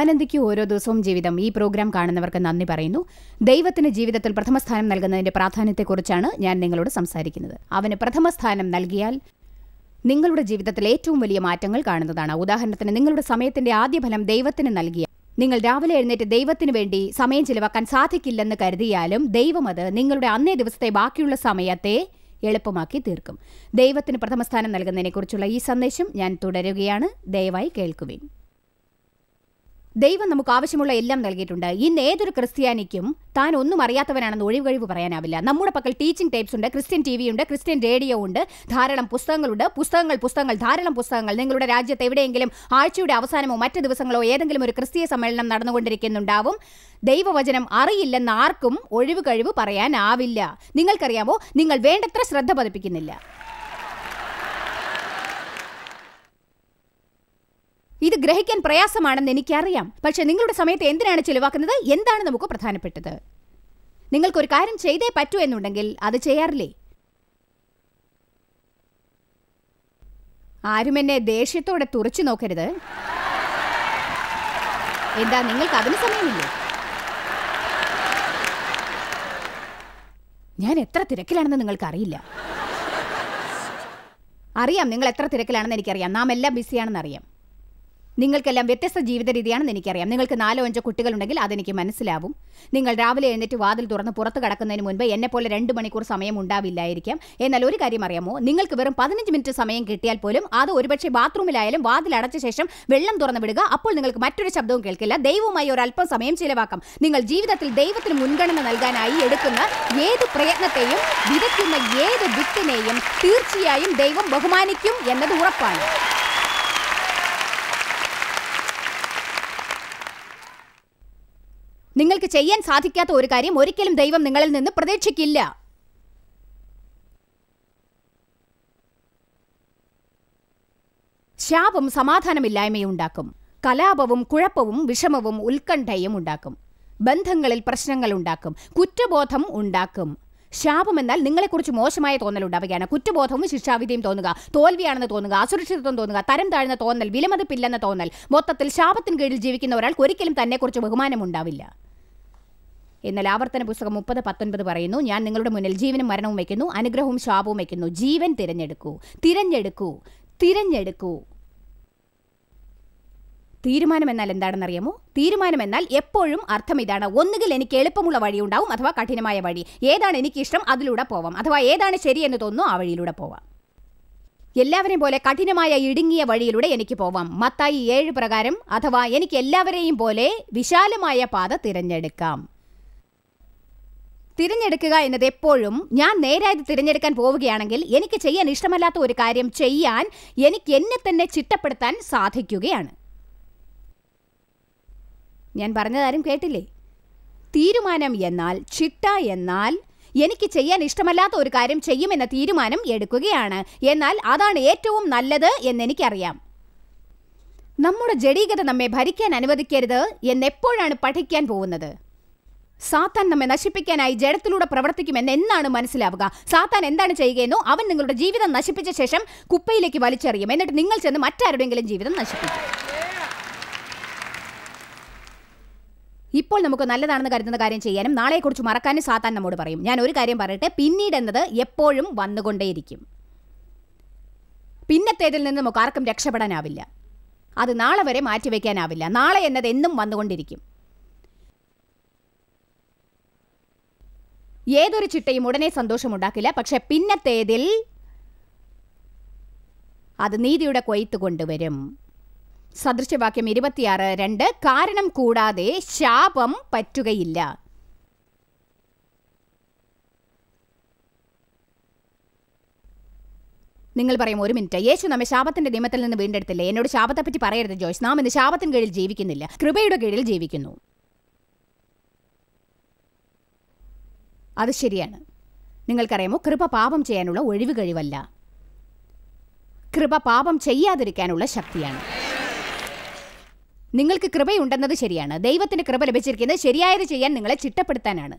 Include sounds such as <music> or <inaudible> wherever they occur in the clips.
ആനന്ദിക്ക് ഓരോ ദിവസവും ജീവിതം ഈ പ്രോഗ്രാം കാണുന്നവർക്ക് നന്ദി പറയുന്നു ദൈവത്തിന് ജീവിതത്തിൽ പ്രഥമ സ്ഥാനം നൽകുന്നതിന്റെ പ്രാധാന്യത്തെക്കുറിച്ചാണ് ഞാൻ നിങ്ങളോട് സംസാരിക്കുന്നത് അവന് പ്രഥമ സ്ഥാനം നൽകിയാൽ നിങ്ങളുടെ ജീവിതത്തിൽ ഏറ്റവും വലിയ മാറ്റങ്ങൾ കാണുന്നതാണ് ഉദാഹരണത്തിന് നിങ്ങളുടെ സമയത്തിന്റെ ആദ്യ ഫലം ദൈവത്തിന് നൽകിയ നിങ്ങൾ രാവിലെ എഴുന്നേറ്റ് ദൈവത്തിന് വേണ്ടി സമയം ചിലവാക്കാൻ സാധിക്കില്ലെന്ന് കരുതിയാലും ദൈവം അത് നിങ്ങളുടെ അന്നേ ദിവസത്തെ ബാക്കിയുള്ള സമയത്തെ എളുപ്പമാക്കി തീർക്കും ദൈവത്തിന് പ്രഥമസ്ഥാനം നൽകുന്നതിനെക്കുറിച്ചുള്ള ഈ സന്ദേശം ഞാൻ തുടരുകയാണ് ദയവായി കേൾക്കുവിൻ ദൈവം നമുക്ക് ആവശ്യമുള്ള എല്ലാം നൽകിയിട്ടുണ്ട് ഇന്ന് ഏതൊരു ക്രിസ്ത്യാനിക്കും താൻ ഒന്നും അറിയാത്തവനാണെന്ന് ഒഴിവ് കഴിവ് പറയാനാവില്ല നമ്മുടെ പക്കൽ ടീച്ചിങ് ടൈപ്സ് ഉണ്ട് ക്രിസ്ത്യൻ ടി വി ഉണ്ട് ക്രിസ്ത്യൻ റേഡിയോ ഉണ്ട് ധാരാളം പുസ്തകങ്ങളുണ്ട് പുസ്തകങ്ങൾ പുസ്തകങ്ങൾ ധാരാളം പുസ്തകങ്ങൾ നിങ്ങളുടെ രാജ്യത്ത് എവിടെയെങ്കിലും ആഴ്ചയുടെ അവസാനമോ മറ്റ് ദിവസങ്ങളോ ഏതെങ്കിലും ഒരു ക്രിസ്തീയ സമ്മേളനം നടന്നുകൊണ്ടിരിക്കുന്നുണ്ടാവും ദൈവവചനം അറിയില്ലെന്ന് ആർക്കും ഒഴിവ് കഴിവ് പറയാനാവില്ല നിങ്ങൾക്കറിയാമോ നിങ്ങൾ വേണ്ടത്ര ശ്രദ്ധ പതിപ്പിക്കുന്നില്ല ഇത് ഗ്രഹിക്കാൻ പ്രയാസമാണെന്ന് എനിക്കറിയാം പക്ഷേ നിങ്ങളുടെ സമയത്ത് എന്തിനാണ് ചിലവാക്കുന്നത് എന്താണ് നമുക്ക് പ്രധാനപ്പെട്ടത് നിങ്ങൾക്കൊരു കാര്യം ചെയ്തേ പറ്റൂ എന്നുണ്ടെങ്കിൽ അത് ചെയ്യാറില്ലേ ആരും എന്നെ ദേഷ്യത്തോടെ തുറച്ചു നോക്കരുത് എന്താ നിങ്ങൾക്ക് അതിന് സമയമില്ലേ ഞാൻ എത്ര തിരക്കിലാണെന്ന് നിങ്ങൾക്ക് അറിയില്ല അറിയാം നിങ്ങൾ എത്ര തിരക്കിലാണെന്ന് എനിക്കറിയാം നാം എല്ലാം ബിസിയാണെന്ന് അറിയാം നിങ്ങൾക്കെല്ലാം വ്യത്യസ്ത ജീവിത രീതിയാണെന്ന് എനിക്കറിയാം നിങ്ങൾക്ക് നാലോ അഞ്ചോ കുട്ടികളുണ്ടെങ്കിൽ അതെനിക്ക് മനസ്സിലാവും നിങ്ങൾ രാവിലെ എഴുന്നേറ്റ് വാതിൽ തുറന്ന് പുറത്ത് കടക്കുന്നതിന് മുൻപ് എന്നെപ്പോലെ രണ്ട് മണിക്കൂർ സമയം ഉണ്ടാവില്ലായിരിക്കാം എന്നാൽ ഒരു കാര്യം അറിയാമോ നിങ്ങൾക്ക് വെറും പതിനഞ്ച് മിനിറ്റ് സമയം കിട്ടിയാൽ പോലും അത് ഒരുപക്ഷെ ബാത്റൂമിലായാലും വാതിൽ അടച്ച ശേഷം വെള്ളം തുറന്നു വിടുക അപ്പോൾ നിങ്ങൾക്ക് മറ്റൊരു ശബ്ദവും കേൾക്കില്ല ദൈവവുമായി ഒരല്പം അല്പം സമയം ചിലവാക്കാം നിങ്ങൾ ജീവിതത്തിൽ ദൈവത്തിന് മുൻഗണന നൽകാനായി എടുക്കുന്ന ഏത് പ്രയത്നത്തെയും വിതയ്ക്കുന്ന ഏത് വിത്തിനെയും തീർച്ചയായും ദൈവം ബഹുമാനിക്കും എന്നത് ഉറപ്പാണ് നിങ്ങൾക്ക് ചെയ്യാൻ സാധിക്കാത്ത ഒരു കാര്യം ഒരിക്കലും ദൈവം നിങ്ങളിൽ നിന്ന് പ്രതീക്ഷിക്കില്ല ശാപം സമാധാനമില്ലായ്മയും ഉണ്ടാക്കും കലാപവും കുഴപ്പവും വിഷമവും ഉത്കണ്ഠയും ഉണ്ടാക്കും ബന്ധങ്ങളിൽ പ്രശ്നങ്ങൾ ഉണ്ടാക്കും കുറ്റബോധം ഉണ്ടാക്കും ശാപം എന്നാൽ നിങ്ങളെക്കുറിച്ച് മോശമായ തോന്നൽ ഉണ്ടാവുകയാണ് കുറ്റബോധവും ശിക്ഷാവിധിയും തോന്നുക തോൽവിയാണെന്ന് തോന്നുക അസുരക്ഷിതത്വം തോന്നുക തരം താഴ്ന്ന തോന്നൽ വിലമതിപ്പില്ലെന്ന തോന്നൽ മൊത്തത്തിൽ ശാപത്തിന് കീഴിൽ ജീവിക്കുന്ന ഒരാൾക്ക് ഒരിക്കലും തന്നെക്കുറിച്ച് ബഹുമാനം ഉണ്ടാവില്ല എന്നാൽ ആവർത്തന പുസ്തകം മുപ്പത് പത്തൊൻപത് പറയുന്നു ഞാൻ നിങ്ങളുടെ മുന്നിൽ ജീവനും മരണവും വയ്ക്കുന്നു അനുഗ്രഹവും ശാപവും വയ്ക്കുന്നു ജീവൻ തിരഞ്ഞെടുക്കൂ തിരഞ്ഞെടുക്കൂ തിരഞ്ഞെടുക്കൂ തീരുമാനം എന്നാൽ എന്താണെന്ന് അറിയാമോ തീരുമാനം എന്നാൽ എപ്പോഴും അർത്ഥം ഇതാണ് ഒന്നുകിൽ എനിക്ക് എളുപ്പമുള്ള വഴി ഉണ്ടാവും അഥവാ കഠിനമായ വഴി ഏതാണ് എനിക്കിഷ്ടം അതിലൂടെ പോവാം അഥവാ ഏതാണ് ശരി എന്ന് തോന്നുന്നു ആ വഴിയിലൂടെ പോവാം എല്ലാവരെയും പോലെ കഠിനമായ ഇടുങ്ങിയ വഴിയിലൂടെ എനിക്ക് പോവാം മത്തായി ഏഴ് പ്രകാരം അഥവാ എനിക്ക് എല്ലാവരെയും പോലെ വിശാലമായ പാത തിരഞ്ഞെടുക്കാം തിരഞ്ഞെടുക്കുക എന്നത് എപ്പോഴും ഞാൻ നേരായത് തിരഞ്ഞെടുക്കാൻ പോവുകയാണെങ്കിൽ എനിക്ക് ചെയ്യാൻ ഇഷ്ടമല്ലാത്ത ഒരു കാര്യം ചെയ്യാൻ എനിക്ക് എന്നെ തന്നെ ചിട്ടപ്പെടുത്താൻ സാധിക്കുകയാണ് ഞാൻ പറഞ്ഞതാരും കേട്ടില്ലേ തീരുമാനം എന്നാൽ ചിട്ട എന്നാൽ എനിക്ക് ചെയ്യാൻ ഇഷ്ടമല്ലാത്ത ഒരു കാര്യം ചെയ്യുമെന്ന തീരുമാനം എടുക്കുകയാണ് എന്നാൽ അതാണ് ഏറ്റവും നല്ലത് എന്നെനിക്കറിയാം നമ്മുടെ ജഡീകത നമ്മെ ഭരിക്കാൻ അനുവദിക്കരുത് എന്നെപ്പോഴാണ് പഠിക്കാൻ പോകുന്നത് സാത്താൻ നമ്മെ നശിപ്പിക്കാനായി ജഡത്തിലൂടെ പ്രവർത്തിക്കുമെന്ന് എന്നാണ് മനസ്സിലാവുക സാത്താൻ എന്താണ് ചെയ്യുകയെന്നോ അവൻ നിങ്ങളുടെ ജീവിതം നശിപ്പിച്ച ശേഷം കുപ്പയിലേക്ക് വലിച്ചെറിയും എന്നിട്ട് നിങ്ങൾ ചെന്ന് മറ്റാരുടെങ്കിലും ജീവിതം നശിപ്പിക്കും ഇപ്പോൾ നമുക്ക് നല്ലതാണെന്ന് കരുതുന്ന കാര്യം ചെയ്യാനും നാളെക്കുറിച്ച് മറക്കാനും സാത്താൻ നമ്മോട് പറയും ഞാൻ ഒരു കാര്യം പറയട്ടെ പിന്നീട് എന്നത് എപ്പോഴും വന്നുകൊണ്ടേയിരിക്കും പിന്നത്തേതിൽ നിന്ന് നമുക്ക് ആർക്കും രക്ഷപ്പെടാനാവില്ല അത് നാളെ വരെ മാറ്റിവെക്കാനാവില്ല നാളെ എന്നത് എന്നും വന്നുകൊണ്ടിരിക്കും ഏതൊരു ചിട്ടയും ഉടനെ സന്തോഷമുണ്ടാക്കില്ല പക്ഷെ പിന്നത്തേതിൽ അത് നീതിയുടെ കൊയ്ത്ത് കൊണ്ടുവരും സദൃശ്യവാക്യം ഇരുപത്തിയാറ് രണ്ട് കാരണം കൂടാതെ ശാപം പറ്റുകയില്ല നിങ്ങൾ പറയും ഒരു മിനിറ്റ് യേശു നമ്മെ ശാപത്തിന്റെ നിയമത്തിൽ നിന്ന് വീണ്ടെടുത്തില്ലേ എന്നോട് ശാപത്തെപ്പറ്റി പറയരുത് ജോയ്സ് നാം ഇന്ന് ശാപത്തിന് കീഴിൽ ജീവിക്കുന്നില്ല കൃപയുടെ കീഴിൽ ജീവിക്കുന്നു അത് ശരിയാണ് നിങ്ങൾക്കറിയാമോ കൃപ പാപം ചെയ്യാനുള്ള ഒഴിവ് കഴിവല്ല കൃപ പാപം ചെയ്യാതിരിക്കാനുള്ള ശക്തിയാണ് നിങ്ങൾക്ക് കൃപയുണ്ടെന്നത് ശരിയാണ് ദൈവത്തിന് കൃപ ലഭിച്ചിരിക്കുന്നത് ശരിയായത് ചെയ്യാൻ നിങ്ങളെ ചിട്ടപ്പെടുത്താനാണ്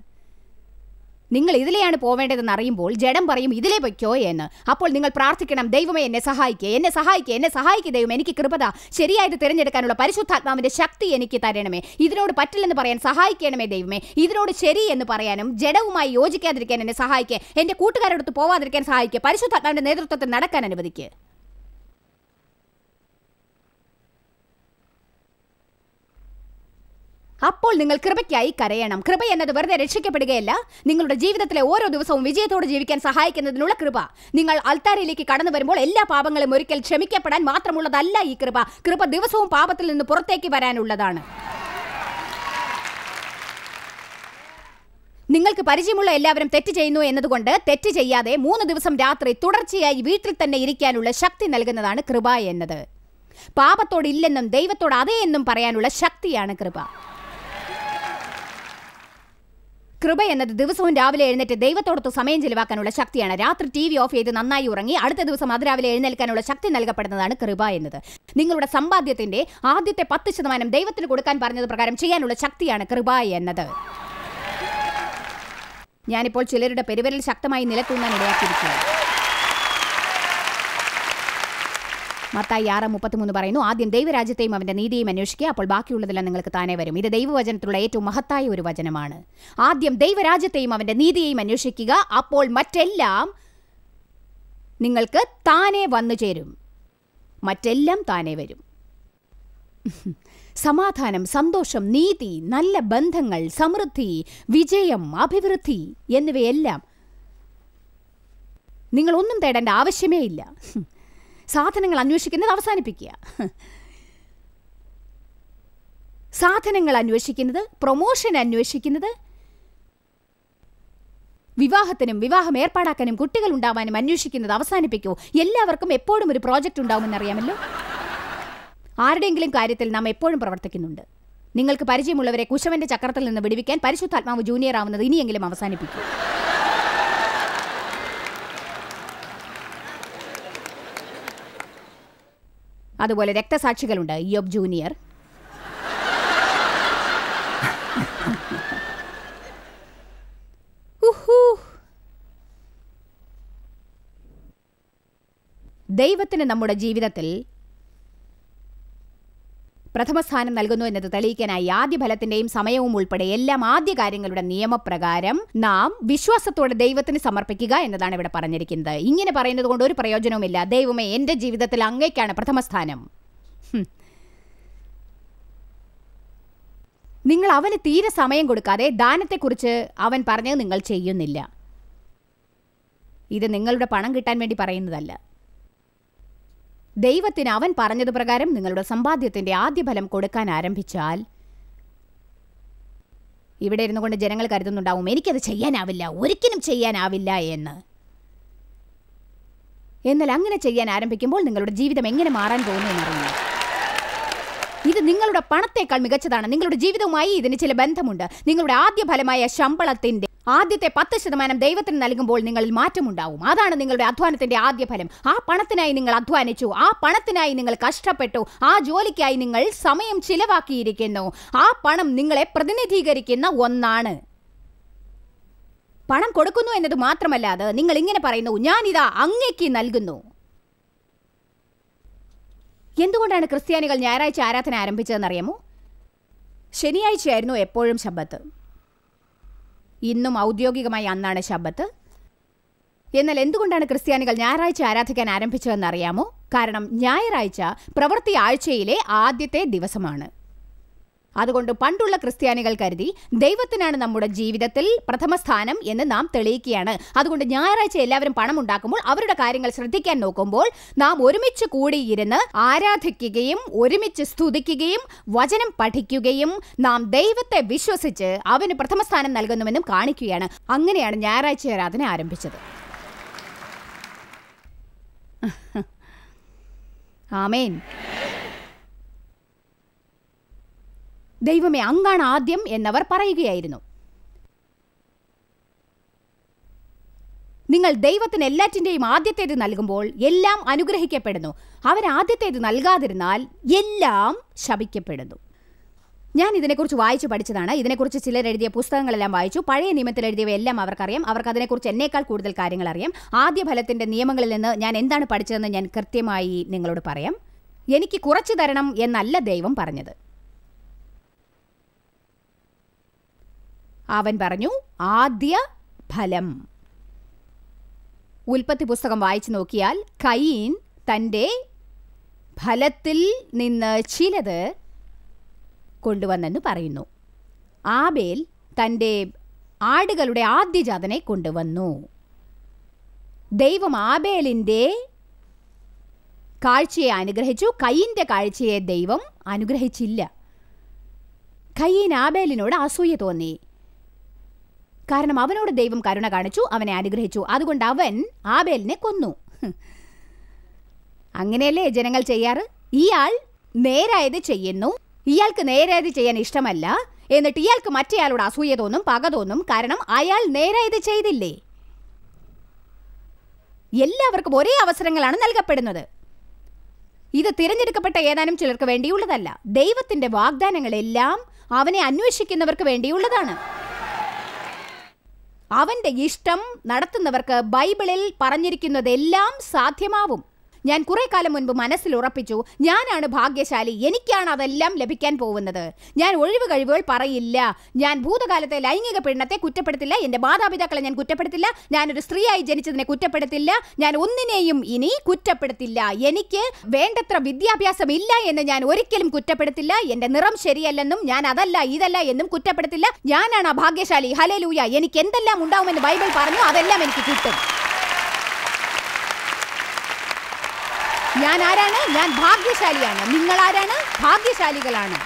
നിങ്ങൾ ഇതിലെയാണ് പോവേണ്ടതെന്ന് അറിയുമ്പോൾ ജഡം പറയും ഇതിലേ പൊയ്ക്കോ എന്ന് അപ്പോൾ നിങ്ങൾ പ്രാർത്ഥിക്കണം ദൈവമേ എന്നെ സഹായിക്കുക എന്നെ സഹായിക്കുക എന്നെ സഹായിക്കുക ദൈവം എനിക്ക് കൃപത ശരിയായത് തിരഞ്ഞെടുക്കാനുള്ള പരിശുദ്ധാത്മാവിന്റെ ശക്തി എനിക്ക് തരണമേ ഇതിനോട് പറ്റില്ലെന്ന് പറയാൻ സഹായിക്കണമേ ദൈവമേ ഇതിനോട് ശരി എന്ന് പറയാനും ജഡവുമായി യോജിക്കാതിരിക്കാൻ എന്നെ സഹായിക്കുക എന്റെ കൂട്ടുകാരോടൊത്ത് പോവാതിരിക്കാൻ സഹായിക്കുക പരിശുദ്ധാത്മാവിന്റെ നേതൃത്വത്തിൽ നടക്കാൻ അനുവദിക്കുക അപ്പോൾ നിങ്ങൾ കൃപയ്ക്കായി കരയണം കൃപ എന്നത് വെറുതെ രക്ഷിക്കപ്പെടുകയല്ല നിങ്ങളുടെ ജീവിതത്തിലെ ഓരോ ദിവസവും വിജയത്തോട് ജീവിക്കാൻ സഹായിക്കുന്നതിനുള്ള കൃപ നിങ്ങൾ അൽത്താരയിലേക്ക് കടന്നു വരുമ്പോൾ എല്ലാ പാപങ്ങളും ഒരിക്കൽ ക്ഷമിക്കപ്പെടാൻ മാത്രമുള്ളതല്ല ഈ കൃപ കൃപ ദിവസവും പാപത്തിൽ നിന്ന് പുറത്തേക്ക് വരാനുള്ളതാണ് നിങ്ങൾക്ക് പരിചയമുള്ള എല്ലാവരും തെറ്റ് ചെയ്യുന്നു എന്നതുകൊണ്ട് തെറ്റ് ചെയ്യാതെ മൂന്ന് ദിവസം രാത്രി തുടർച്ചയായി വീട്ടിൽ തന്നെ ഇരിക്കാനുള്ള ശക്തി നൽകുന്നതാണ് കൃപ എന്നത് പാപത്തോട് ഇല്ലെന്നും ദൈവത്തോട് അതേ എന്നും പറയാനുള്ള ശക്തിയാണ് കൃപ കൃപ എന്നത് ദിവസവും രാവിലെ എഴുന്നേറ്റ് ദൈവത്തോടൊത്ത് സമയം ചെലവാക്കാനുള്ള ശക്തിയാണ് രാത്രി ടി വി ഓഫ് ചെയ്ത് നന്നായി ഉറങ്ങി അടുത്ത ദിവസം അതിരാവിലെ എഴുന്നേൽക്കാനുള്ള ശക്തി നൽകപ്പെടുന്നതാണ് കൃപ എന്നത് നിങ്ങളുടെ സമ്പാദ്യത്തിന്റെ ആദ്യത്തെ പത്ത് ശതമാനം ദൈവത്തിന് കൊടുക്കാൻ പറഞ്ഞത് പ്രകാരം ചെയ്യാനുള്ള ശക്തിയാണ് കൃപ എന്നത് ഞാനിപ്പോൾ ചിലരുടെ പെരുവരൽ ശക്തമായി നിലത്തൂങ്ങാൻ ഇടയാക്കിയിരിക്കുന്നു മത്തായി ആറ് മുപ്പത്തിമൂന്ന് പറയുന്നു ആദ്യം ദൈവരാജ്യത്തെയും അവന്റെ നീതിയും അന്വേഷിക്കുക അപ്പോൾ ബാക്കിയുള്ളതെല്ലാം നിങ്ങൾക്ക് താനേ വരും ഇത് ദൈവവചനത്തിലുള്ള ഏറ്റവും മഹത്തായ ഒരു വചനമാണ് ആദ്യം ദൈവരാജ്യത്തെയും അവന്റെ നീതിയെയും അന്വേഷിക്കുക അപ്പോൾ മറ്റെല്ലാം നിങ്ങൾക്ക് താനേ വന്നു ചേരും മറ്റെല്ലാം താനേ വരും സമാധാനം സന്തോഷം നീതി നല്ല ബന്ധങ്ങൾ സമൃദ്ധി വിജയം അഭിവൃദ്ധി എന്നിവയെല്ലാം നിങ്ങളൊന്നും തേടേണ്ട ആവശ്യമേ ഇല്ല സാധനങ്ങൾ അന്വേഷിക്കുന്നത് അവസാനിപ്പിക്കുക സാധനങ്ങൾ അന്വേഷിക്കുന്നത് പ്രൊമോഷൻ അന്വേഷിക്കുന്നത് വിവാഹത്തിനും വിവാഹം ഏർപ്പാടാക്കാനും കുട്ടികൾ ഉണ്ടാവാനും അന്വേഷിക്കുന്നത് അവസാനിപ്പിക്കൂ എല്ലാവർക്കും എപ്പോഴും ഒരു പ്രോജക്റ്റ് ഉണ്ടാവുമെന്നറിയാമല്ലോ ആരുടെയെങ്കിലും കാര്യത്തിൽ നാം എപ്പോഴും പ്രവർത്തിക്കുന്നുണ്ട് നിങ്ങൾക്ക് പരിചയമുള്ളവരെ കുശവന്റെ ചക്രത്തിൽ നിന്ന് വിടുവിക്കാൻ പരിശുദ്ധാത്മാവ് ജൂനിയർ ആവുന്നത് ഇനിയെങ്കിലും അവസാനിപ്പിക്കും അതുപോലെ രക്തസാക്ഷികളുണ്ട് യോബ് ജൂനിയർ ദൈവത്തിന് നമ്മുടെ ജീവിതത്തിൽ പ്രഥമസ്ഥാനം നൽകുന്നു എന്നത് തെളിയിക്കാനായി ആദ്യ ഫലത്തിന്റെയും സമയവും ഉൾപ്പെടെ എല്ലാം ആദ്യ കാര്യങ്ങളുടെ നിയമപ്രകാരം നാം വിശ്വാസത്തോടെ ദൈവത്തിന് സമർപ്പിക്കുക എന്നതാണ് ഇവിടെ പറഞ്ഞിരിക്കുന്നത് ഇങ്ങനെ പറയുന്നത് കൊണ്ട് ഒരു പ്രയോജനവുമില്ല ദൈവമേ എൻ്റെ ജീവിതത്തിൽ അങ്ങേക്കാണ് പ്രഥമസ്ഥാനം നിങ്ങൾ അവന് തീരെ സമയം കൊടുക്കാതെ ദാനത്തെക്കുറിച്ച് അവൻ പറഞ്ഞത് നിങ്ങൾ ചെയ്യുന്നില്ല ഇത് നിങ്ങളുടെ പണം കിട്ടാൻ വേണ്ടി പറയുന്നതല്ല ദൈവത്തിന് അവൻ പറഞ്ഞത് പ്രകാരം നിങ്ങളുടെ സമ്പാദ്യത്തിൻ്റെ ആദ്യ ഫലം കൊടുക്കാൻ ആരംഭിച്ചാൽ ഇവിടെ ഇരുന്നു കൊണ്ട് ജനങ്ങൾ കരുതുന്നുണ്ടാവും എനിക്കത് ചെയ്യാനാവില്ല ഒരിക്കലും ചെയ്യാനാവില്ല എന്ന് എന്നാൽ അങ്ങനെ ചെയ്യാൻ ആരംഭിക്കുമ്പോൾ നിങ്ങളുടെ ജീവിതം എങ്ങനെ മാറാൻ പോകുന്നു ഇത് നിങ്ങളുടെ പണത്തേക്കാൾ മികച്ചതാണ് നിങ്ങളുടെ ജീവിതവുമായി ഇതിന് ചില ബന്ധമുണ്ട് നിങ്ങളുടെ ആദ്യ ഫലമായ ശമ്പളത്തിന്റെ ആദ്യത്തെ പത്ത് ശതമാനം ദൈവത്തിന് നൽകുമ്പോൾ നിങ്ങളിൽ മാറ്റമുണ്ടാവും അതാണ് നിങ്ങളുടെ അധ്വാനത്തിന്റെ ആദ്യ ഫലം ആ പണത്തിനായി നിങ്ങൾ അധ്വാനിച്ചു ആ പണത്തിനായി നിങ്ങൾ കഷ്ടപ്പെട്ടു ആ ജോലിക്കായി നിങ്ങൾ സമയം ചിലവാക്കിയിരിക്കുന്നു ആ പണം നിങ്ങളെ പ്രതിനിധീകരിക്കുന്ന ഒന്നാണ് പണം കൊടുക്കുന്നു എന്നത് മാത്രമല്ലാതെ നിങ്ങൾ ഇങ്ങനെ പറയുന്നു ഞാനിതാ അങ്ങേക്ക് നൽകുന്നു എന്തുകൊണ്ടാണ് ക്രിസ്ത്യാനികൾ ഞായറാഴ്ച ആരാധന ആരംഭിച്ചതെന്നറിയാമോ ശനിയാഴ്ചയായിരുന്നു എപ്പോഴും ശബ്ദത്ത് ഇന്നും ഔദ്യോഗികമായി അന്നാണ് ശബത്ത് എന്നാൽ എന്തുകൊണ്ടാണ് ക്രിസ്ത്യാനികൾ ഞായറാഴ്ച ആരാധിക്കാൻ ആരംഭിച്ചതെന്ന് അറിയാമോ കാരണം ഞായറാഴ്ച പ്രവൃത്തി ആഴ്ചയിലെ ആദ്യത്തെ ദിവസമാണ് അതുകൊണ്ട് പണ്ടുള്ള ക്രിസ്ത്യാനികൾ കരുതി ദൈവത്തിനാണ് നമ്മുടെ ജീവിതത്തിൽ പ്രഥമ സ്ഥാനം എന്ന് നാം തെളിയിക്കുകയാണ് അതുകൊണ്ട് ഞായറാഴ്ച എല്ലാവരും പണം ഉണ്ടാക്കുമ്പോൾ അവരുടെ കാര്യങ്ങൾ ശ്രദ്ധിക്കാൻ നോക്കുമ്പോൾ നാം ഒരുമിച്ച് കൂടിയിരുന്ന് ആരാധിക്കുകയും ഒരുമിച്ച് സ്തുതിക്കുകയും വചനം പഠിക്കുകയും നാം ദൈവത്തെ വിശ്വസിച്ച് അവന് പ്രഥമ സ്ഥാനം നൽകുന്നുവെന്നും കാണിക്കുകയാണ് അങ്ങനെയാണ് ഞായറാഴ്ച ആരാധന ആരംഭിച്ചത് ആമേൻ ദൈവമേ അങ്ങാണ് ആദ്യം എന്നവർ പറയുകയായിരുന്നു നിങ്ങൾ ദൈവത്തിന് എല്ലാറ്റിൻ്റെയും ആദ്യത്തേത് നൽകുമ്പോൾ എല്ലാം അനുഗ്രഹിക്കപ്പെടുന്നു അവർ ആദ്യത്തേത് നൽകാതിരുന്നാൽ എല്ലാം ശപിക്കപ്പെടുന്നു ഞാൻ ഇതിനെക്കുറിച്ച് വായിച്ചു പഠിച്ചതാണ് ഇതിനെക്കുറിച്ച് ചിലർ എഴുതിയ പുസ്തകങ്ങളെല്ലാം വായിച്ചു പഴയ നിയമത്തിൽ എഴുതിയവയെല്ലാം അവർക്കറിയാം അവർക്ക് അതിനെക്കുറിച്ച് എന്നേക്കാൾ കൂടുതൽ കാര്യങ്ങൾ അറിയാം ആദ്യ ഫലത്തിൻ്റെ നിയമങ്ങളിൽ നിന്ന് ഞാൻ എന്താണ് പഠിച്ചതെന്ന് ഞാൻ കൃത്യമായി നിങ്ങളോട് പറയാം എനിക്ക് കുറച്ച് തരണം എന്നല്ല ദൈവം പറഞ്ഞത് അവൻ പറഞ്ഞു ആദ്യ ഫലം ഉൽപ്പത്തി പുസ്തകം വായിച്ചു നോക്കിയാൽ കയീൻ തൻ്റെ ഫലത്തിൽ നിന്ന് ചിലത് കൊണ്ടുവന്നെന്ന് പറയുന്നു ആബേൽ തൻ്റെ ആടുകളുടെ ആദ്യജാതനെ കൊണ്ടുവന്നു ദൈവം ആബേലിൻ്റെ കാഴ്ചയെ അനുഗ്രഹിച്ചു കയ്യിൻ്റെ കാഴ്ചയെ ദൈവം അനുഗ്രഹിച്ചില്ല കയ്യീൻ ആബേലിനോട് അസൂയ തോന്നി കാരണം അവനോട് ദൈവം കരുണ കാണിച്ചു അവനെ അനുഗ്രഹിച്ചു അതുകൊണ്ട് അവൻ ആബേലിനെ കൊന്നു അങ്ങനെയല്ലേ ജനങ്ങൾ ചെയ്യാറ് ഇയാൾ നേരായത് ചെയ്യുന്നു ഇയാൾക്ക് നേരായത് ചെയ്യാൻ ഇഷ്ടമല്ല എന്നിട്ട് ഇയാൾക്ക് മറ്റേയാളോട് അസൂയ തോന്നും പക തോന്നും കാരണം അയാൾ നേരായത് ചെയ്തില്ലേ എല്ലാവർക്കും ഒരേ അവസരങ്ങളാണ് നൽകപ്പെടുന്നത് ഇത് തിരഞ്ഞെടുക്കപ്പെട്ട ഏതാനും ചിലർക്ക് വേണ്ടിയുള്ളതല്ല ദൈവത്തിന്റെ വാഗ്ദാനങ്ങളെല്ലാം അവനെ അന്വേഷിക്കുന്നവർക്ക് വേണ്ടിയുള്ളതാണ് അവന്റെ ഇഷ്ടം നടത്തുന്നവർക്ക് ബൈബിളിൽ പറഞ്ഞിരിക്കുന്നതെല്ലാം സാധ്യമാവും ഞാൻ കുറെ കാലം മുൻപ് മനസ്സിൽ ഉറപ്പിച്ചു ഞാനാണ് ഭാഗ്യശാലി എനിക്കാണ് അതെല്ലാം ലഭിക്കാൻ പോകുന്നത് ഞാൻ ഒഴിവ് കഴിവുകൾ പറയില്ല ഞാൻ ഭൂതകാലത്തെ ലൈംഗിക പീഡനത്തെ കുറ്റപ്പെടുത്തില്ല എൻ്റെ മാതാപിതാക്കളെ ഞാൻ കുറ്റപ്പെടുത്തില്ല ഞാനൊരു സ്ത്രീയായി ജനിച്ചതിനെ കുറ്റപ്പെടുത്തില്ല ഞാൻ ഒന്നിനെയും ഇനി കുറ്റപ്പെടുത്തില്ല എനിക്ക് വേണ്ടത്ര വിദ്യാഭ്യാസം ഇല്ല എന്ന് ഞാൻ ഒരിക്കലും കുറ്റപ്പെടുത്തില്ല എൻ്റെ നിറം ശരിയല്ലെന്നും ഞാൻ അതല്ല ഇതല്ല എന്നും കുറ്റപ്പെടുത്തില്ല ഞാനാണ് ആ ഭാഗ്യശാലി ഹലേലൂയ എനിക്ക് എന്തെല്ലാം ഉണ്ടാവുമെന്ന് ബൈബിൾ പറഞ്ഞു അതെല്ലാം എനിക്ക് കിട്ടും ഞാൻ ആരാണ് ഞാൻ ഭാഗ്യശാലിയാണ് നിങ്ങൾ ആരാണ് ഭാഗ്യശാലികളാണ്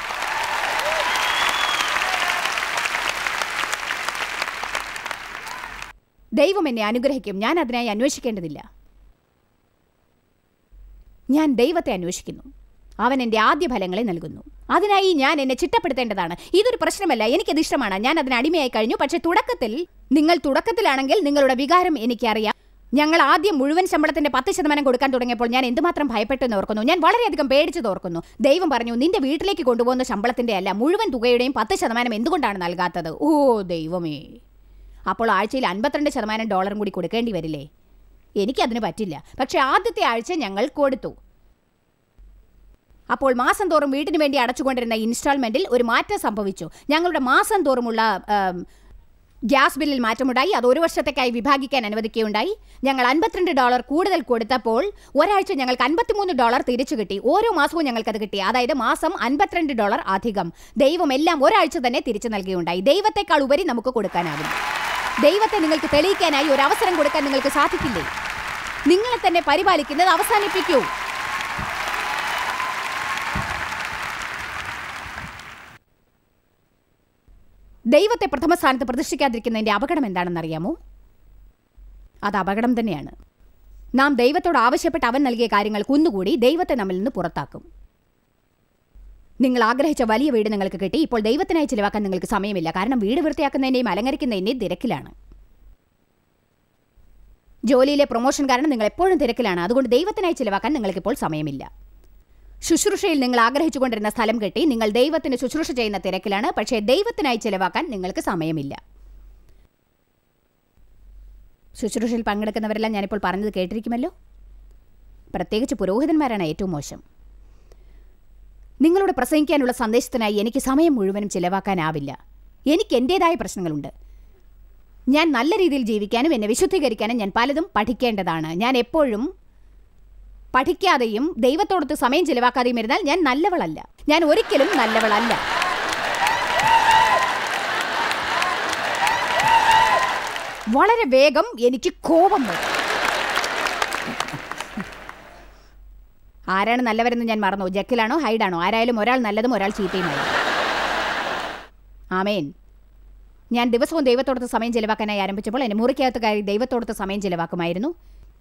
ദൈവം എന്നെ അനുഗ്രഹിക്കും ഞാൻ അതിനായി അന്വേഷിക്കേണ്ടതില്ല ഞാൻ ദൈവത്തെ അന്വേഷിക്കുന്നു അവൻ എൻ്റെ ആദ്യ ഫലങ്ങളെ നൽകുന്നു അതിനായി ഞാൻ എന്നെ ചിട്ടപ്പെടുത്തേണ്ടതാണ് ഇതൊരു പ്രശ്നമല്ല എനിക്കത് ഇഷ്ടമാണ് ഞാൻ അതിന് അടിമയായി കഴിഞ്ഞു പക്ഷേ തുടക്കത്തിൽ നിങ്ങൾ തുടക്കത്തിലാണെങ്കിൽ നിങ്ങളുടെ വികാരം എനിക്കറിയാം ഞങ്ങൾ ആദ്യം മുഴുവൻ ശമ്പളത്തിന്റെ പത്ത് ശതമാനം കൊടുക്കാൻ തുടങ്ങിയപ്പോൾ ഞാൻ എന്തുമാത്രം ഭയപ്പെട്ടെന്ന് ഓർക്കുന്നു ഞാൻ വളരെയധികം പേടിച്ചത് ഓർക്കുന്നു ദൈവം പറഞ്ഞു നിന്റെ വീട്ടിലേക്ക് കൊണ്ടുപോകുന്ന ശമ്പളത്തിന്റെ അല്ല മുഴുവൻ തുകയുടെയും പത്ത് ശതമാനം എന്തുകൊണ്ടാണ് നൽകാത്തത് ഓ ദൈവമേ അപ്പോൾ ആഴ്ചയിൽ അൻപത്തിരണ്ട് ശതമാനം ഡോളറും കൂടി കൊടുക്കേണ്ടി വരില്ലേ എനിക്കതിന് പറ്റില്ല പക്ഷേ ആദ്യത്തെ ആഴ്ച ഞങ്ങൾ കൊടുത്തു അപ്പോൾ മാസം തോറും വീട്ടിന് വേണ്ടി അടച്ചുകൊണ്ടിരുന്ന ഇൻസ്റ്റാൾമെന്റിൽ ഒരു മാറ്റം സംഭവിച്ചു ഞങ്ങളുടെ മാസം തോറുമുള്ള ഗ്യാസ് ബില്ലിൽ മാറ്റമുണ്ടായി അത് ഒരു വർഷത്തേക്കായി വിഭാഗിക്കാൻ അനുവദിക്കുകയുണ്ടായി ഞങ്ങൾ അൻപത്തിരണ്ട് ഡോളർ കൂടുതൽ കൊടുത്തപ്പോൾ ഒരാഴ്ച ഞങ്ങൾക്ക് അൻപത്തിമൂന്ന് ഡോളർ തിരിച്ചു കിട്ടി ഓരോ മാസവും ഞങ്ങൾക്കത് കിട്ടി അതായത് മാസം അൻപത്തിരണ്ട് ഡോളർ അധികം ദൈവം എല്ലാം ഒരാഴ്ച തന്നെ തിരിച്ചു നൽകുകയുണ്ടായി ദൈവത്തെക്കാൾ ഉപരി നമുക്ക് കൊടുക്കാനാകും ദൈവത്തെ നിങ്ങൾക്ക് തെളിയിക്കാനായി ഒരു അവസരം കൊടുക്കാൻ നിങ്ങൾക്ക് സാധിക്കില്ലേ നിങ്ങളെ തന്നെ പരിപാലിക്കുന്നത് അവസാനിപ്പിക്കൂ ദൈവത്തെ പ്രഥമ സ്ഥാനത്ത് പ്രതിഷ്ഠിക്കാതിരിക്കുന്നതിൻ്റെ അപകടം എന്താണെന്നറിയാമോ അത് അപകടം തന്നെയാണ് നാം ദൈവത്തോട് ആവശ്യപ്പെട്ട് അവൻ നൽകിയ കാര്യങ്ങൾ കുന്നുകൂടി ദൈവത്തെ നമ്മിൽ നിന്ന് പുറത്താക്കും നിങ്ങൾ ആഗ്രഹിച്ച വലിയ വീട് നിങ്ങൾക്ക് കിട്ടി ഇപ്പോൾ ദൈവത്തിനായി ചിലവാക്കാൻ നിങ്ങൾക്ക് സമയമില്ല കാരണം വീട് വൃത്തിയാക്കുന്നതിൻ്റെയും അലങ്കരിക്കുന്നതിൻ്റെയും തിരക്കിലാണ് ജോലിയിലെ പ്രൊമോഷൻ കാരണം നിങ്ങൾ എപ്പോഴും തിരക്കിലാണ് അതുകൊണ്ട് ദൈവത്തിനായി ചിലവാക്കാൻ നിങ്ങൾക്കിപ്പോൾ സമയമില്ല ശുശ്രൂഷയിൽ നിങ്ങൾ ആഗ്രഹിച്ചുകൊണ്ടിരുന്ന സ്ഥലം കെട്ടി നിങ്ങൾ ദൈവത്തിന് ശുശ്രൂഷ ചെയ്യുന്ന തിരക്കിലാണ് പക്ഷേ ദൈവത്തിനായി ചിലവാക്കാൻ നിങ്ങൾക്ക് സമയമില്ല ശുശ്രൂഷയിൽ പങ്കെടുക്കുന്നവരെല്ലാം ഞാനിപ്പോൾ പറഞ്ഞത് കേട്ടിരിക്കുമല്ലോ പ്രത്യേകിച്ച് പുരോഹിതന്മാരാണ് ഏറ്റവും മോശം നിങ്ങളോട് പ്രസംഗിക്കാനുള്ള സന്ദേശത്തിനായി എനിക്ക് സമയം മുഴുവനും ചിലവാക്കാനാവില്ല എനിക്ക് എൻ്റേതായ പ്രശ്നങ്ങളുണ്ട് ഞാൻ നല്ല രീതിയിൽ ജീവിക്കാനും എന്നെ വിശുദ്ധീകരിക്കാനും ഞാൻ പലതും പഠിക്കേണ്ടതാണ് ഞാൻ എപ്പോഴും പഠിക്കാതെയും ദൈവത്തോടൊത്ത് സമയം ചിലവാക്കാതെയും ഇരുന്നാൽ ഞാൻ നല്ലവളല്ല ഞാൻ ഒരിക്കലും നല്ലവളല്ല വളരെ വേഗം എനിക്ക് കോപം വരും ആരാണ് നല്ലവരെന്ന് ഞാൻ മറന്നു ജക്കിലാണോ ഹൈഡാണോ ആരായാലും ഒരാൾ നല്ലതും ഒരാൾ ചീത്തയുമാണ് ആമേൻ ഞാൻ ദിവസവും ദൈവത്തോടത്ത് സമയം ചിലവാക്കാനായി ആരംഭിച്ചപ്പോൾ എന്നെ മുറിക്കകത്ത് കയറി ദൈവത്തോടത്ത് സമയം ചിലവാക്കുമായിരുന്നു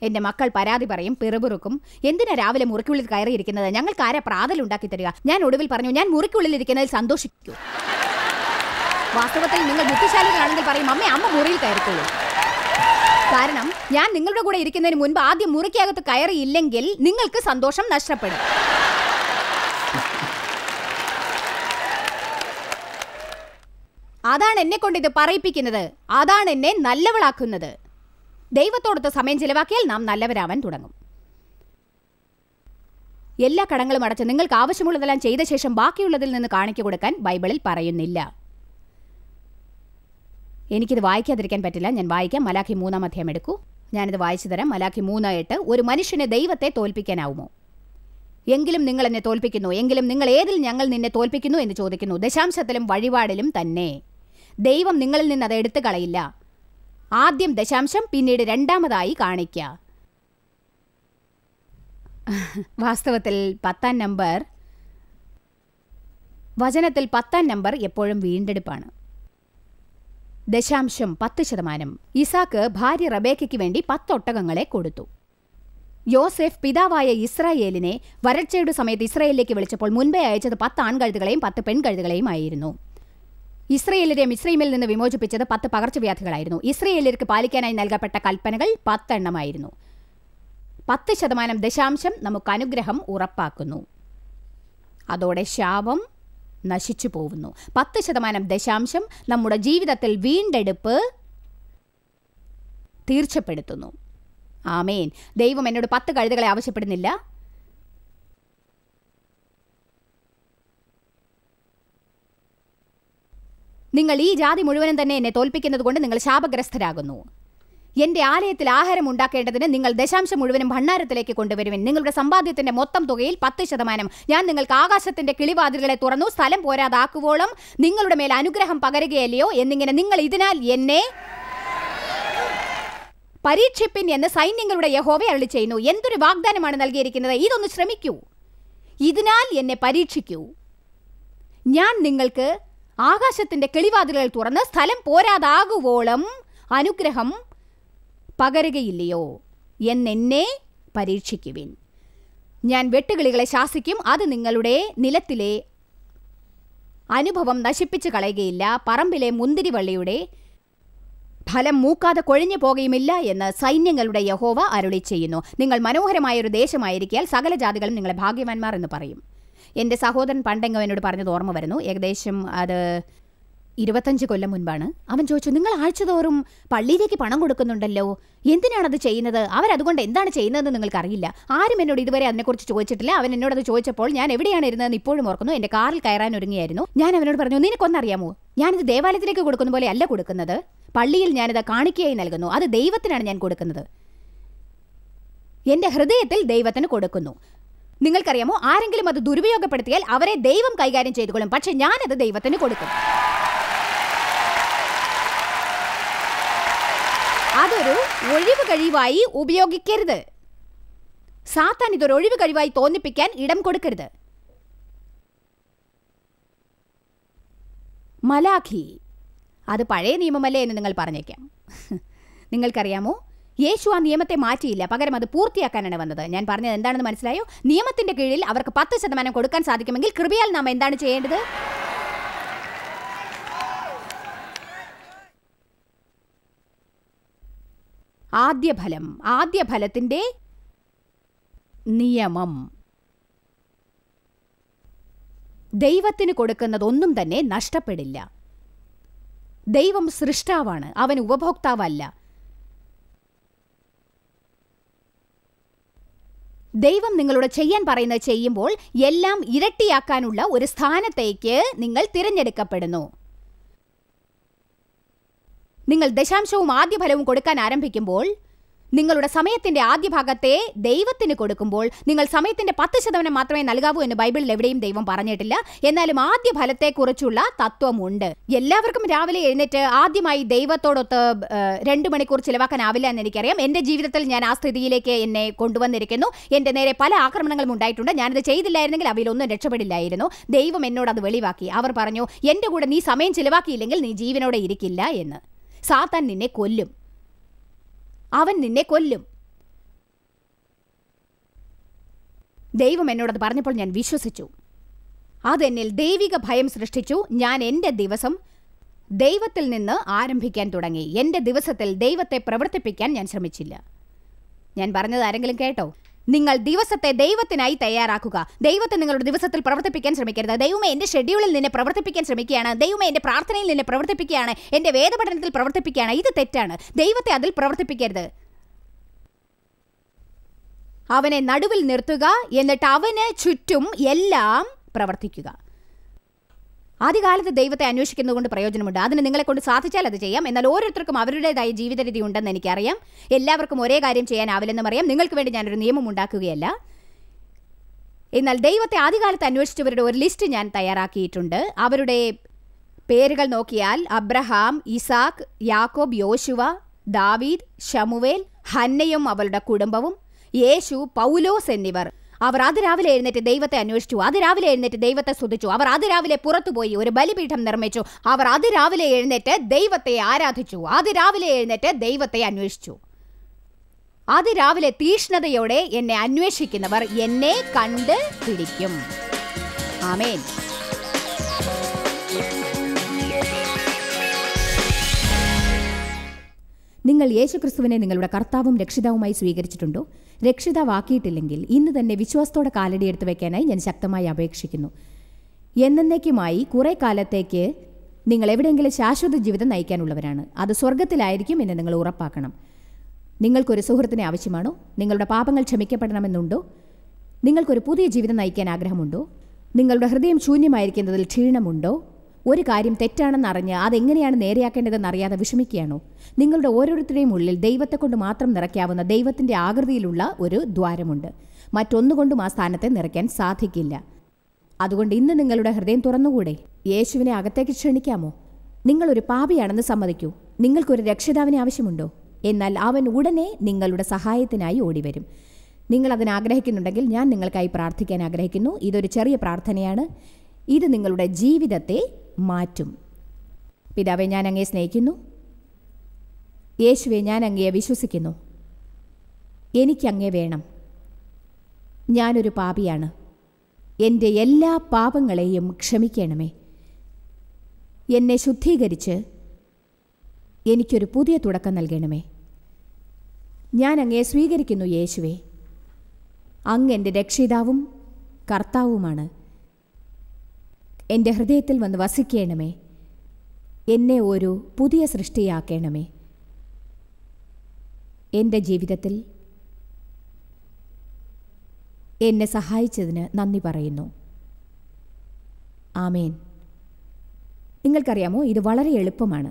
എന്റെ മക്കൾ പരാതി പറയും പിറുപിറുക്കും എന്തിനാ രാവിലെ മുറിക്കുള്ളിൽ കയറിയിരിക്കുന്നത് ഞങ്ങൾക്ക് ആരാ പ്രാതലുണ്ടാക്കി തരിക ഞാൻ ഒടുവിൽ പറഞ്ഞു ഞാൻ മുറിക്കുള്ളിൽ ഇരിക്കുന്നതിൽ സന്തോഷിക്കൂ വാസ്തവത്തിൽ നിങ്ങൾ ബുദ്ധിശാലികളാണെങ്കിൽ പറയും അമ്മ അമ്മ മുറിയിൽ കയറിക്കുള്ളൂ കാരണം ഞാൻ നിങ്ങളുടെ കൂടെ ഇരിക്കുന്നതിന് മുൻപ് ആദ്യം മുറിക്കകത്ത് കയറിയില്ലെങ്കിൽ നിങ്ങൾക്ക് സന്തോഷം നഷ്ടപ്പെടും അതാണ് എന്നെ കൊണ്ട് ഇത് പറയിപ്പിക്കുന്നത് അതാണ് എന്നെ നല്ലവളാക്കുന്നത് ദൈവത്തോടൊത്ത് സമയം ചിലവാക്കിയാൽ നാം നല്ലവരാവാൻ തുടങ്ങും എല്ലാ കടങ്ങളും അടച്ച് നിങ്ങൾക്ക് ആവശ്യമുള്ളതെല്ലാം ചെയ്ത ശേഷം ബാക്കിയുള്ളതിൽ നിന്ന് കാണിക്കു കൊടുക്കാൻ ബൈബിളിൽ പറയുന്നില്ല എനിക്കിത് വായിക്കാതിരിക്കാൻ പറ്റില്ല ഞാൻ വായിക്കാം മലാഖി മൂന്നാം അധ്യായം എടുക്കൂ ഞാനിത് വായിച്ചു തരാം മലാഖി മൂന്നായിട്ട് ഒരു മനുഷ്യനെ ദൈവത്തെ തോൽപ്പിക്കാനാവുമോ എങ്കിലും നിങ്ങൾ എന്നെ തോൽപ്പിക്കുന്നു എങ്കിലും നിങ്ങൾ ഏതിൽ ഞങ്ങൾ നിന്നെ തോൽപ്പിക്കുന്നു എന്ന് ചോദിക്കുന്നു ദശാംശത്തിലും വഴിപാടിലും തന്നെ ദൈവം നിങ്ങളിൽ നിന്ന് അത് എടുത്തു കളയില്ല ആദ്യം ദശാംശം പിന്നീട് രണ്ടാമതായി കാണിക്കുക വാസ്തവത്തിൽ പത്താം നമ്പർ വചനത്തിൽ പത്താം നമ്പർ എപ്പോഴും വീണ്ടെടുപ്പാണ് ദശാംശം പത്ത് ശതമാനം ഇസാക്ക് ഭാര്യ റബേക്കയ്ക്ക് വേണ്ടി പത്തൊട്ടകങ്ങളെ കൊടുത്തു യോസെഫ് പിതാവായ ഇസ്രായേലിനെ വരൾച്ചയുടെ സമയത്ത് ഇസ്രായേലിലേക്ക് വിളിച്ചപ്പോൾ മുൻപേ അയച്ചത് പത്ത് ആൺകഴുതുകളെയും പത്ത് പെൺകഴുതുകളെയും ആയിരുന്നു ഇസ്രയേലിനെ മിസ്രൈമിൽ നിന്ന് വിമോചിപ്പിച്ചത് പത്ത് പകർച്ചവ്യാധികളായിരുന്നു ഇസ്രയേലർക്ക് പാലിക്കാനായി നൽകപ്പെട്ട കൽപ്പനകൾ പത്തെണ്ണമായിരുന്നു പത്ത് ശതമാനം ദശാംശം നമുക്ക് അനുഗ്രഹം ഉറപ്പാക്കുന്നു അതോടെ ശാപം നശിച്ചു പോകുന്നു പത്ത് ശതമാനം ദശാംശം നമ്മുടെ ജീവിതത്തിൽ വീണ്ടെടുപ്പ് തീർച്ചപ്പെടുത്തുന്നു ആമേൻ ദൈവം എന്നോട് പത്ത് കഴുതകളെ ആവശ്യപ്പെടുന്നില്ല നിങ്ങൾ ഈ ജാതി മുഴുവനും തന്നെ എന്നെ തോൽപ്പിക്കുന്നതുകൊണ്ട് നിങ്ങൾ ശാപഗ്രസ്തരാകുന്നു എന്റെ ആലയത്തിൽ ആഹാരം ഉണ്ടാക്കേണ്ടതിന് നിങ്ങൾ ദശാംശം മുഴുവനും ഭണ്ണാരത്തിലേക്ക് കൊണ്ടുവരുവൻ നിങ്ങളുടെ സമ്പാദ്യത്തിന്റെ മൊത്തം തുകയിൽ പത്ത് ശതമാനം ഞാൻ നിങ്ങൾക്ക് ആകാശത്തിന്റെ കിളിവാതിലുകളെ തുറന്നു സ്ഥലം പോരാതാക്കുവോളം നിങ്ങളുടെ മേൽ അനുഗ്രഹം പകരുകയല്ലയോ എന്നിങ്ങനെ നിങ്ങൾ ഇതിനാൽ എന്നെ പരീക്ഷിപ്പിൻ എന്ന് സൈന്യങ്ങളുടെ യഹോവയെ അരളി ചെയ്യുന്നു എന്തൊരു വാഗ്ദാനമാണ് നൽകിയിരിക്കുന്നത് ഇതൊന്ന് ശ്രമിക്കൂ ഇതിനാൽ എന്നെ പരീക്ഷിക്കൂ ഞാൻ നിങ്ങൾക്ക് ആകാശത്തിന്റെ കിളിവാതിലുകൾ തുറന്ന് സ്ഥലം പോരാതാകുവോളം അനുഗ്രഹം പകരുകയില്ലയോ എന്നെന്നെ പരീക്ഷിക്കുവിൻ ഞാൻ വെട്ടുകിളികളെ ശാസിക്കും അത് നിങ്ങളുടെ നിലത്തിലെ അനുഭവം നശിപ്പിച്ചു കളയുകയില്ല പറമ്പിലെ മുന്തിരിവള്ളിയുടെ ഫലം മൂക്കാതെ കൊഴിഞ്ഞു പോകുകയുമില്ല എന്ന് സൈന്യങ്ങളുടെ യഹോവ അരുളി ചെയ്യുന്നു നിങ്ങൾ മനോഹരമായ ഒരു ദേശമായിരിക്കാൽ സകല ജാതികളും നിങ്ങളെ ഭാഗ്യവാന്മാർ എന്ന് പറയും എൻ്റെ സഹോദരൻ പണ്ടെങ്ങോ എന്നോട് പറഞ്ഞത് ഓർമ്മ വരുന്നു ഏകദേശം അത് ഇരുപത്തഞ്ച് കൊല്ലം മുൻപാണ് അവൻ ചോദിച്ചു നിങ്ങൾ ആഴ്ചതോറും പള്ളിയിലേക്ക് പണം കൊടുക്കുന്നുണ്ടല്ലോ എന്തിനാണത് ചെയ്യുന്നത് അവരതുകൊണ്ട് എന്താണ് ചെയ്യുന്നതെന്ന് നിങ്ങൾക്കറിയില്ല ആരും എന്നോട് ഇതുവരെ അതിനെക്കുറിച്ച് ചോദിച്ചിട്ടില്ല അവൻ എന്നോടത് ചോദിച്ചപ്പോൾ ഞാൻ എവിടെയാണ് ഇരുന്നതെന്ന് ഇപ്പോഴും ഓർക്കുന്നു എൻ്റെ കാറിൽ കയറാൻ ഒരുങ്ങിയായിരുന്നു ഞാൻ അവനോട് പറഞ്ഞു നിനക്കൊന്നറിയാമോ ഞാനിത് ദേവാലയത്തിലേക്ക് കൊടുക്കുന്ന പോലെ അല്ല കൊടുക്കുന്നത് പള്ളിയിൽ ഞാനിത് കാണിക്കയായി നൽകുന്നു അത് ദൈവത്തിനാണ് ഞാൻ കൊടുക്കുന്നത് എൻ്റെ ഹൃദയത്തിൽ ദൈവത്തിന് കൊടുക്കുന്നു നിങ്ങൾക്കറിയാമോ ആരെങ്കിലും അത് ദുരുപയോഗപ്പെടുത്തിയാൽ അവരെ ദൈവം കൈകാര്യം ചെയ്തുകൊള്ളും പക്ഷെ ഞാനത് ദൈവത്തിന് കൊടുക്കും അതൊരു ഒഴിവ് കഴിവായി ഉപയോഗിക്കരുത് സാത്താൻ ഇതൊരു ഒഴിവ് കഴിവായി തോന്നിപ്പിക്കാൻ ഇടം കൊടുക്കരുത് മലാഖി അത് പഴയ നിയമമല്ലേ എന്ന് നിങ്ങൾ പറഞ്ഞേക്കാം <laughs> നിങ്ങൾക്കറിയാമോ യേശു ആ നിയമത്തെ മാറ്റിയില്ല പകരം അത് പൂർത്തിയാക്കാനാണ് വന്നത് ഞാൻ പറഞ്ഞത് എന്താണെന്ന് മനസ്സിലായോ നിയമത്തിന്റെ കീഴിൽ അവർക്ക് പത്ത് ശതമാനം കൊടുക്കാൻ സാധിക്കുമെങ്കിൽ കൃപയാൽ നാം എന്താണ് ചെയ്യേണ്ടത് ആദ്യ ഫലം ആദ്യ ഫലത്തിന്റെ നിയമം ദൈവത്തിന് കൊടുക്കുന്നത് ഒന്നും തന്നെ നഷ്ടപ്പെടില്ല ദൈവം സൃഷ്ടാവാണ് അവൻ ഉപഭോക്താവല്ല ദൈവം നിങ്ങളോട് ചെയ്യാൻ പറയുന്നത് ചെയ്യുമ്പോൾ എല്ലാം ഇരട്ടിയാക്കാനുള്ള ഒരു സ്ഥാനത്തേക്ക് നിങ്ങൾ തിരഞ്ഞെടുക്കപ്പെടുന്നു നിങ്ങൾ ദശാംശവും ആദ്യ ഫലവും കൊടുക്കാൻ ആരംഭിക്കുമ്പോൾ നിങ്ങളുടെ സമയത്തിന്റെ ആദ്യ ഭാഗത്തെ ദൈവത്തിന് കൊടുക്കുമ്പോൾ നിങ്ങൾ സമയത്തിന്റെ പത്ത് ശതമാനം മാത്രമേ നൽകാവൂ എന്ന് ബൈബിളിൽ എവിടെയും ദൈവം പറഞ്ഞിട്ടില്ല എന്നാലും ആദ്യ കുറിച്ചുള്ള തത്വമുണ്ട് എല്ലാവർക്കും രാവിലെ എഴുന്നേറ്റ് ആദ്യമായി ദൈവത്തോടൊത്ത് രണ്ട് മണിക്കൂർ ചിലവാക്കാനാവില്ല എന്ന് എനിക്കറിയാം എന്റെ ജീവിതത്തിൽ ഞാൻ ആ സ്ഥിതിയിലേക്ക് എന്നെ കൊണ്ടുവന്നിരിക്കുന്നു എന്റെ നേരെ പല ആക്രമണങ്ങളും ഉണ്ടായിട്ടുണ്ട് ഞാനത് ചെയ്തില്ലായിരുന്നെങ്കിൽ അവയിലൊന്നും രക്ഷപ്പെടില്ലായിരുന്നു ദൈവം എന്നോട് അത് വെളിവാക്കി അവർ പറഞ്ഞു എന്റെ കൂടെ നീ സമയം ചിലവാക്കിയില്ലെങ്കിൽ നീ ജീവനോടെ ഇരിക്കില്ല എന്ന് സാത്താൻ നിന്നെ കൊല്ലും അവൻ നിന്നെ കൊല്ലും ദൈവം എന്നോടത് പറഞ്ഞപ്പോൾ ഞാൻ വിശ്വസിച്ചു അതെന്നിൽ ദൈവിക ഭയം സൃഷ്ടിച്ചു ഞാൻ എൻ്റെ ദിവസം ദൈവത്തിൽ നിന്ന് ആരംഭിക്കാൻ തുടങ്ങി എൻ്റെ ദിവസത്തിൽ ദൈവത്തെ പ്രവർത്തിപ്പിക്കാൻ ഞാൻ ശ്രമിച്ചില്ല ഞാൻ പറഞ്ഞത് ആരെങ്കിലും കേട്ടോ നിങ്ങൾ ദിവസത്തെ ദൈവത്തിനായി തയ്യാറാക്കുക ദൈവത്തെ നിങ്ങളുടെ ദിവസത്തിൽ പ്രവർത്തിപ്പിക്കാൻ ശ്രമിക്കരുത് ദൈവമേ എൻ്റെ ഷെഡ്യൂളിൽ നിന്നെ പ്രവർത്തിപ്പിക്കാൻ ശ്രമിക്കുകയാണ് ദൈവമേ എൻ്റെ പ്രാർത്ഥനയിൽ നിന്നെ പ്രവർത്തിപ്പിക്കുകയാണ് എൻ്റെ വേദപഠനത്തിൽ പ്രവർത്തിപ്പിക്കുകയാണ് ഇത് തെറ്റാണ് ദൈവത്തെ അതിൽ പ്രവർത്തിപ്പിക്കരുത് അവനെ നടുവിൽ നിർത്തുക എന്നിട്ട് അവന് ചുറ്റും എല്ലാം പ്രവർത്തിക്കുക ആദ്യകാലത്ത് ദൈവത്തെ അന്വേഷിക്കുന്നതുകൊണ്ട് പ്രയോജനമുണ്ട് അതിന് നിങ്ങളെ കൊണ്ട് സാധിച്ചാൽ അത് ചെയ്യാം എന്നാൽ ഓരോരുത്തർക്കും അവരുടേതായ ജീവിത രീതി ഉണ്ടെന്ന് എനിക്കറിയാം എല്ലാവർക്കും ഒരേ കാര്യം ചെയ്യാനാവില്ലെന്നും അറിയാം നിങ്ങൾക്ക് വേണ്ടി ഞാനൊരു നിയമം ഉണ്ടാക്കുകയല്ല എന്നാൽ ദൈവത്തെ ആദ്യകാലത്ത് അന്വേഷിച്ചവരുടെ ഒരു ലിസ്റ്റ് ഞാൻ തയ്യാറാക്കിയിട്ടുണ്ട് അവരുടെ പേരുകൾ നോക്കിയാൽ അബ്രഹാം ഇസാഖ് യാക്കോബ് യോശുവ ദാവീദ് ഷമുവേൽ ഹന്നയും അവളുടെ കുടുംബവും യേശു പൗലോസ് എന്നിവർ അവർ അത് രാവിലെ എഴുന്നേറ്റ് ദൈവത്തെ അന്വേഷിച്ചു അത് രാവിലെ എഴുന്നേറ്റ് ദൈവത്തെ സ്തുതിച്ചു അവർ അത് രാവിലെ പുറത്തുപോയി ഒരു ബലിപീഠം നിർമ്മിച്ചു അവർ അത് രാവിലെ എഴുന്നേറ്റ് ദൈവത്തെ ആരാധിച്ചു അത് രാവിലെ എഴുന്നേറ്റ് ദൈവത്തെ അന്വേഷിച്ചു അത് രാവിലെ തീഷ്ണതയോടെ എന്നെ അന്വേഷിക്കുന്നവർ എന്നെ കണ്ട് പിടിക്കും ആമേൻ നിങ്ങൾ യേശുക്രിസ്തുവിനെ നിങ്ങളുടെ കർത്താവും രക്ഷിതാവുമായി സ്വീകരിച്ചിട്ടുണ്ടോ രക്ഷിതാവാക്കിയിട്ടില്ലെങ്കിൽ ഇന്ന് തന്നെ വിശ്വാസത്തോടെ കാലടി എടുത്തു വയ്ക്കാനായി ഞാൻ ശക്തമായി അപേക്ഷിക്കുന്നു എന്നേക്കുമായി കുറേ കാലത്തേക്ക് നിങ്ങൾ എവിടെയെങ്കിലും ശാശ്വത ജീവിതം നയിക്കാനുള്ളവരാണ് അത് സ്വർഗത്തിലായിരിക്കും എന്ന് നിങ്ങൾ ഉറപ്പാക്കണം നിങ്ങൾക്കൊരു സുഹൃത്തിനെ ആവശ്യമാണോ നിങ്ങളുടെ പാപങ്ങൾ ക്ഷമിക്കപ്പെടണമെന്നുണ്ടോ നിങ്ങൾക്കൊരു പുതിയ ജീവിതം നയിക്കാൻ ആഗ്രഹമുണ്ടോ നിങ്ങളുടെ ഹൃദയം ശൂന്യമായിരിക്കുന്നതിൽ ക്ഷീണമുണ്ടോ ഒരു കാര്യം അറിഞ്ഞ് അതെങ്ങനെയാണ് നേരെയാക്കേണ്ടതെന്ന് അറിയാതെ വിഷമിക്കുകയാണോ നിങ്ങളുടെ ഓരോരുത്തരുടെയും ഉള്ളിൽ ദൈവത്തെ കൊണ്ട് മാത്രം നിറയ്ക്കാവുന്ന ദൈവത്തിൻ്റെ ആകൃതിയിലുള്ള ഒരു ദ്വാരമുണ്ട് മറ്റൊന്നുകൊണ്ടും ആ സ്ഥാനത്തെ നിറയ്ക്കാൻ സാധിക്കില്ല അതുകൊണ്ട് ഇന്ന് നിങ്ങളുടെ ഹൃദയം തുറന്നുകൂടെ യേശുവിനെ അകത്തേക്ക് ക്ഷണിക്കാമോ നിങ്ങളൊരു പാപിയാണെന്ന് സമ്മതിക്കൂ നിങ്ങൾക്കൊരു രക്ഷിതാവിനെ ആവശ്യമുണ്ടോ എന്നാൽ അവൻ ഉടനെ നിങ്ങളുടെ സഹായത്തിനായി ഓടിവരും നിങ്ങൾ അതിന് ആഗ്രഹിക്കുന്നുണ്ടെങ്കിൽ ഞാൻ നിങ്ങൾക്കായി പ്രാർത്ഥിക്കാൻ ആഗ്രഹിക്കുന്നു ഇതൊരു ചെറിയ പ്രാർത്ഥനയാണ് ഇത് നിങ്ങളുടെ ജീവിതത്തെ മാറ്റും പിതാവെ ഞാൻ അങ്ങയെ സ്നേഹിക്കുന്നു യേശുവെ ഞാൻ അങ്ങയെ വിശ്വസിക്കുന്നു എനിക്കങ്ങേ വേണം ഞാനൊരു പാപിയാണ് എൻ്റെ എല്ലാ പാപങ്ങളെയും ക്ഷമിക്കണമേ എന്നെ ശുദ്ധീകരിച്ച് എനിക്കൊരു പുതിയ തുടക്കം നൽകണമേ ഞാൻ അങ്ങേ സ്വീകരിക്കുന്നു യേശുവേ അങ്ങ് എൻ്റെ രക്ഷിതാവും കർത്താവുമാണ് എൻ്റെ ഹൃദയത്തിൽ വന്ന് വസിക്കണമേ എന്നെ ഒരു പുതിയ സൃഷ്ടിയാക്കണമേ എൻ്റെ ജീവിതത്തിൽ എന്നെ സഹായിച്ചതിന് നന്ദി പറയുന്നു ആമേൻ നിങ്ങൾക്കറിയാമോ ഇത് വളരെ എളുപ്പമാണ്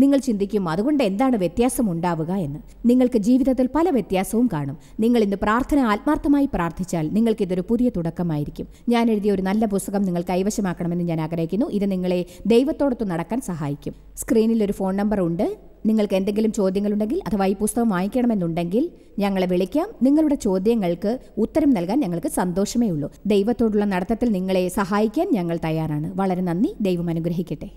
നിങ്ങൾ ചിന്തിക്കും അതുകൊണ്ട് എന്താണ് വ്യത്യാസം ഉണ്ടാവുക എന്ന് നിങ്ങൾക്ക് ജീവിതത്തിൽ പല വ്യത്യാസവും കാണും നിങ്ങൾ ഇന്ന് പ്രാർത്ഥന ആത്മാർത്ഥമായി പ്രാർത്ഥിച്ചാൽ നിങ്ങൾക്ക് ഇതൊരു പുതിയ തുടക്കമായിരിക്കും ഞാൻ എഴുതിയ ഒരു നല്ല പുസ്തകം നിങ്ങൾ കൈവശമാക്കണമെന്ന് ഞാൻ ആഗ്രഹിക്കുന്നു ഇത് നിങ്ങളെ ദൈവത്തോടൊത്ത് നടക്കാൻ സഹായിക്കും സ്ക്രീനിൽ ഒരു ഫോൺ നമ്പർ ഉണ്ട് നിങ്ങൾക്ക് എന്തെങ്കിലും ചോദ്യങ്ങളുണ്ടെങ്കിൽ അഥവാ ഈ പുസ്തകം വാങ്ങിക്കണമെന്നുണ്ടെങ്കിൽ ഞങ്ങളെ വിളിക്കാം നിങ്ങളുടെ ചോദ്യങ്ങൾക്ക് ഉത്തരം നൽകാൻ ഞങ്ങൾക്ക് സന്തോഷമേ ഉള്ളൂ ദൈവത്തോടുള്ള നടത്തത്തിൽ നിങ്ങളെ സഹായിക്കാൻ ഞങ്ങൾ തയ്യാറാണ് വളരെ നന്ദി ദൈവം അനുഗ്രഹിക്കട്ടെ